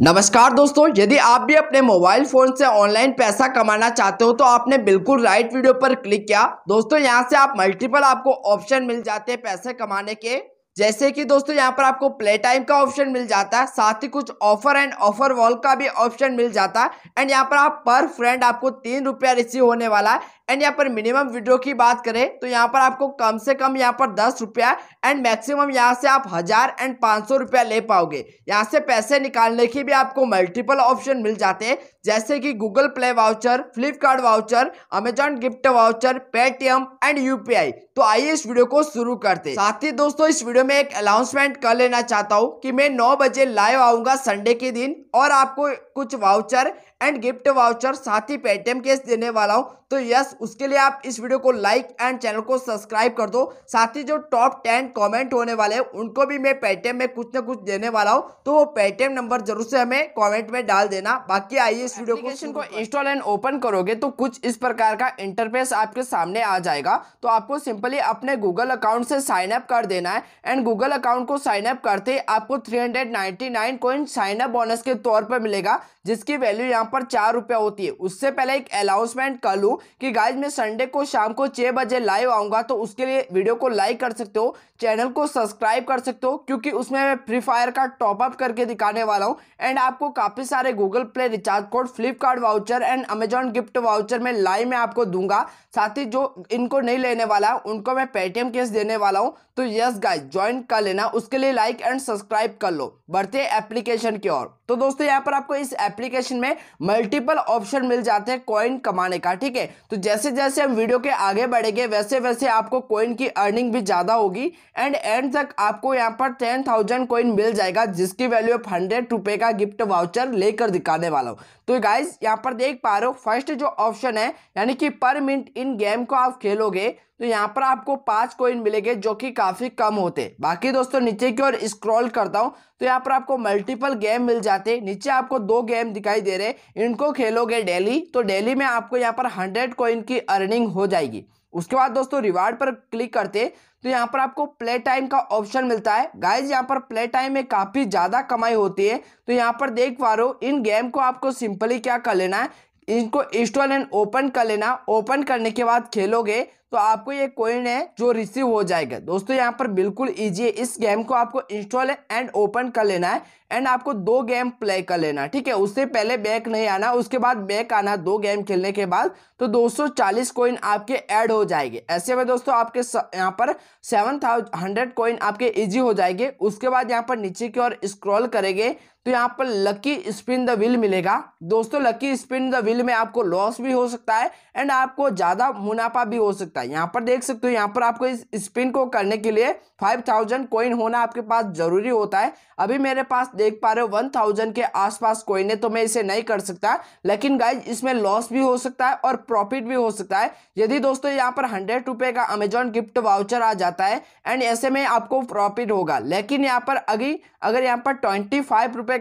नमस्कार दोस्तों यदि आप भी अपने मोबाइल फ़ोन से ऑनलाइन पैसा कमाना चाहते हो तो आपने बिल्कुल राइट वीडियो पर क्लिक किया दोस्तों यहां से आप मल्टीपल आपको ऑप्शन मिल जाते हैं पैसे कमाने के जैसे कि दोस्तों यहां पर आपको प्ले टाइम का ऑप्शन मिल जाता है साथ ही कुछ ऑफर एंड ऑफर वॉल का भी ऑप्शन मिल जाता है एंड यहाँ पर आप पर फ्रेंड आपको तीन रुपया रिसीव होने वाला है एंड यहाँ पर मिनिमम विड्रो की बात करें तो यहाँ पर आपको कम से कम यहाँ पर दस रुपया एंड मैक्सिमम यहाँ से आप हज़ार एंड पाँच सौ रुपया ले पाओगे यहाँ से पैसे निकालने की भी आपको मल्टीपल ऑप्शन मिल जाते हैं जैसे कि Google Play voucher Flipkart voucher Amazon gift voucher Paytm and UPI तो आइए इस वीडियो को शुरू करते साथ ही दोस्तों इस वीडियो में एक अनाउंसमेंट कर लेना चाहता हूँ कि मैं नौ बजे लाइव आऊंगा संडे के दिन और आपको कुछ वाउचर एंड गिफ्ट वाउचर साथ ही पेटीएम केस देने वाला हूँ तो यस उसके लिए आप इस वीडियो को लाइक एंड चैनल को सब्सक्राइब कर दो साथ ही जो टॉप टेन कमेंट होने वाले हैं उनको भी मैं पेटीएम में कुछ ना कुछ देने वाला हूँ तो वो पेटीएम नंबर जरूर से हमें कॉमेंट में डाल देना बाकी आइए इस वीडियो को को इंस्टॉल एंड ओपन करोगे तो कुछ इस प्रकार का इंटरफेस आपके सामने आ जाएगा तो आपको सिंपली अपने गूगल अकाउंट से साइन अप कर देना है एंड गूगल अकाउंट को साइन अप करते आपको three hundred ninety nine coin sign up bonus के तौर पर मिलेगा जिसकी वैल्यू यहाँ पर चार रुपया होती है उससे पहले एक अनाउंसमेंट कर लूँ कि गाइज मैं संडे को शाम को छः बजे लाइव आऊँगा तो उसके लिए वीडियो को लाइक कर सकते हो चैनल को सब्सक्राइब कर सकते हो क्योंकि उसमें मैं फ्री फायर का टॉप अप करके दिखाने वाला हूँ एंड आपको काफ़ी सारे Google Play recharge code Flipkart voucher and Amazon gift voucher में लाइव में आपको दूंगा साथ ही जो इनको नहीं लेने वाला है उनको मैं पेटीएम केस देने वाला हूँ तो यस गाइज ज्वाइन कर लेना उसके लिए लाइक एंड सब्सक्राइब कर लो बढ़ते एप्लीकेशन की ओर तो दोस्तों यहाँ पर आपको इस एप्लीकेशन में मल्टीपल ऑप्शन मिल जाते हैं कॉइन कमाने का ठीक है तो जैसे जैसे जैसे हम वीडियो के आगे बढ़ेंगे वैसे वैसे आपको कोइन की अर्निंग भी ज़्यादा होगी एंड एंड तक आपको यहाँ पर टेन थाउजेंड कोइन मिल जाएगा जिसकी वैल्यू ऑफ हंड्रेड रुपये का गिफ्ट वाउचर लेकर दिखाने वाला हूँ तो गाइज यहाँ पर देख पा रहे हो फर्स्ट जो ऑप्शन है यानी कि पर मिनट इन गेम को आप खेलोगे तो यहाँ पर आपको पाँच कॉइन मिलेंगे जो कि काफ़ी कम होते बाकी दोस्तों नीचे की ओर स्क्रॉल करता हूँ तो यहाँ पर आपको मल्टीपल गेम मिल जाते नीचे आपको दो गेम दिखाई दे रहे इनको खेलोगे डेली तो डेली में आपको यहाँ पर हंड्रेड कोइन की अर्निंग हो जाएगी उसके बाद दोस्तों रिवार्ड पर क्लिक करते तो यहाँ पर आपको प्ले टाइम का ऑप्शन मिलता है गाइज यहाँ पर प्ले टाइम में काफ़ी ज़्यादा कमाई होती है तो यहाँ पर देख पा रहे हो इन गेम को आपको सिंपली क्या कर लेना है इनको इंस्टॉल एंड ओपन कर लेना ओपन करने के बाद खेलोगे तो आपको ये कोइन है जो रिसीव हो जाएगा दोस्तों यहाँ पर बिल्कुल ईजी है इस गेम को आपको इंस्टॉल एंड ओपन कर लेना है एंड आपको दो गेम प्ले कर लेना ठीक है उससे पहले बैक नहीं आना उसके बाद बैक आना दो गेम खेलने के बाद तो 240 कोइन आपके ऐड हो जाएंगे ऐसे में दोस्तों आपके यहाँ पर सेवन हंड्रेड कोइन आपके इजी हो जाएंगे उसके बाद यहाँ पर नीचे की ओर स्क्रॉल करेंगे तो यहाँ पर लकी स्पिन द व्हील मिलेगा दोस्तों लकी स्पिन द व्हील में आपको लॉस भी हो सकता है एंड आपको ज़्यादा मुनाफा भी हो सकता है है यहाँ पर देख सकते हो यहाँ पर आपको इस स्पिन को करने के लिए फाइव थाउजेंड कोइन होना आपके पास जरूरी होता है अभी मेरे पास देख पा रहे हो वन थाउजेंड के आसपास कोइन है तो मैं इसे नहीं कर सकता लेकिन गाइज इसमें लॉस भी हो सकता है और प्रॉफिट भी हो सकता है यदि दोस्तों यहाँ पर हंड्रेड रुपये का अमेजॉन गिफ्ट वाउचर आ जाता है एंड ऐसे में आपको प्रॉफिट होगा लेकिन यहाँ पर अगर अगर यहाँ पर ट्वेंटी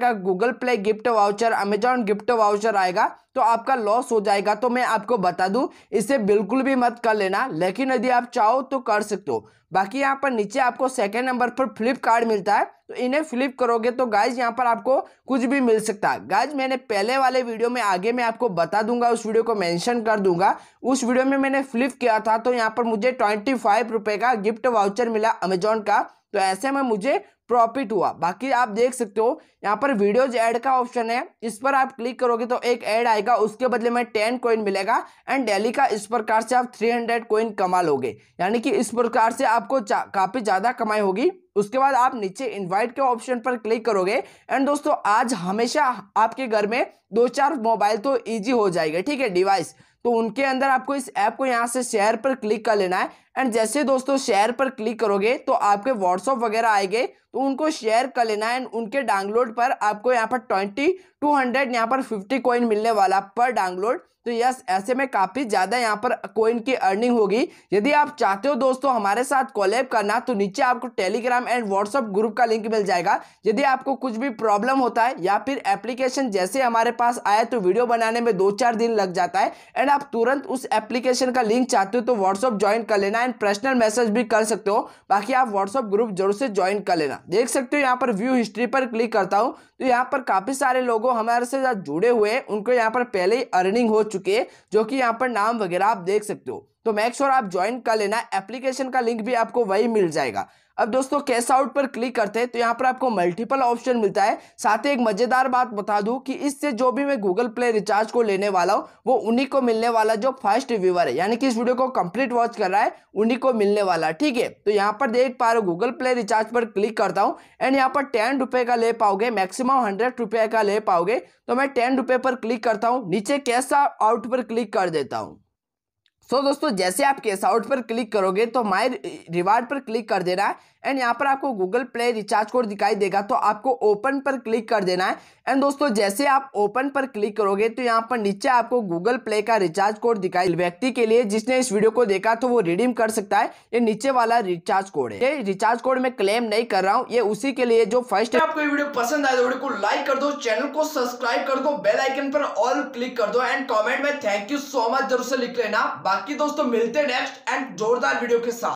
का Google Play gift voucher Amazon gift voucher आएगा तो आपका लॉस हो जाएगा तो मैं आपको बता दूं इसे बिल्कुल भी मत कर लेना लेकिन यदि आप चाहो तो कर सकते हो बाकी यहाँ पर नीचे आपको सेकंड नंबर पर फ्लिपकार्ट मिलता है तो इन्हें फ्लिप करोगे तो गाइज यहाँ पर आपको कुछ भी मिल सकता है गाइज मैंने पहले वाले वीडियो में आगे मैं आपको बता दूंगा उस वीडियो को मेंशन कर दूंगा उस वीडियो में मैंने फ्लिप किया था तो यहाँ पर मुझे ट्वेंटी फाइव का गिफ्ट वाउचर मिला अमेजोन का तो ऐसे में मुझे प्रॉफिट हुआ बाकी आप देख सकते हो यहाँ पर वीडियोज ऐड का ऑप्शन है इस पर आप क्लिक करोगे तो एक ऐड आएगा उसके बदले में टेन कॉइन मिलेगा एंड डेली का इस प्रकार से आप थ्री हंड्रेड कोइन कमा लोगे यानी कि इस प्रकार से आपको काफ़ी ज़्यादा कमाई होगी उसके बाद आप नीचे इनवाइट के ऑप्शन पर क्लिक करोगे एंड दोस्तों आज हमेशा आपके घर में दो चार मोबाइल तो ईजी हो जाएगा ठीक है डिवाइस तो उनके अंदर आपको इस ऐप को यहाँ से शेयर पर क्लिक कर लेना है एंड जैसे दोस्तों शेयर पर क्लिक करोगे तो आपके व्हाट्सअप वगैरह आएंगे तो उनको शेयर कर लेना एंड उनके डाउनलोड पर आपको यहाँ पर ट्वेंटी टू हंड्रेड यहाँ पर फिफ्टी कॉइन मिलने वाला पर डाउनलोड तो यस ऐसे में काफ़ी ज़्यादा यहाँ पर कोइन की अर्निंग होगी यदि आप चाहते हो दोस्तों हमारे साथ कॉलेब करना तो नीचे आपको टेलीग्राम एंड व्हाट्सअप ग्रुप का लिंक मिल जाएगा यदि आपको कुछ भी प्रॉब्लम होता है या फिर एप्लीकेशन जैसे हमारे पास आया तो वीडियो बनाने में दो चार दिन लग जाता है एंड आप तुरंत उस एप्लीकेशन का लिंक चाहते हो तो व्हाट्सअप ज्वाइन कर लेना एंड पर्सनल मैसेज भी कर सकते हो बाकी आप व्हाट्सअप ग्रुप जरूर से ज्वाइन कर लेना देख सकते हो यहाँ पर व्यू हिस्ट्री पर क्लिक करता हूँ तो यहाँ पर काफ़ी सारे लोगों हमारे से जुड़े हुए हैं उनको यहाँ पर पहले ही अर्निंग हो चुके है जो कि यहाँ पर नाम वगैरह आप देख सकते हो तो मेक श्योर आप ज्वाइन कर लेना एप्लीकेशन का लिंक भी आपको वही मिल जाएगा अब दोस्तों कैश आउट पर क्लिक करते हैं तो यहाँ पर आपको मल्टीपल ऑप्शन मिलता है साथ ही एक मज़ेदार बात बता दूँ कि इससे जो भी मैं गूगल प्ले रिचार्ज को लेने वाला हूँ वो उन्हीं को मिलने वाला जो फर्स्ट व्यूवर है यानी कि इस वीडियो को कंप्लीट वॉच कर रहा है उन्हीं को मिलने वाला ठीक है तो यहाँ पर देख पा रहे हो गूगल प्ले रिचार्ज पर क्लिक करता हूँ एंड यहाँ पर टेन रुपये का ले पाओगे मैक्सिमम हंड्रेड रुपये का ले पाओगे तो मैं टेन रुपये पर क्लिक करता हूँ नीचे कैश आउट पर क्लिक कर देता हूँ सो so, दोस्तों जैसे आप कैश आउट पर क्लिक करोगे तो माय रिवार्ड पर क्लिक कर देना है एंड यहाँ पर आपको गूगल प्ले रिचार्ज कोड दिखाई देगा तो आपको ओपन पर क्लिक कर देना है एंड दोस्तों जैसे आप ओपन पर क्लिक करोगे तो यहाँ पर नीचे आपको गूगल प्ले का रिचार्ज कोड दिखाई व्यक्ति के लिए जिसने इस वीडियो को देखा तो वो रिडीम कर सकता है ये नीचे वाला रिचार्ज कोड है ये रिचार्ज कोड मैं क्लेम नहीं कर रहा हूँ ये उसी के लिए जो फर्स्ट आपको ये वीडियो पसंद आए तो वीडियो को लाइक कर दो चैनल को सब्सक्राइब कर दो बेल आइकन पर ऑल क्लिक कर दो एंड कॉमेंट में थैंक यू सो मच जरूर से लिख लेना बाकी दोस्तों मिलते नेक्स्ट एंड जोरदार वीडियो के साथ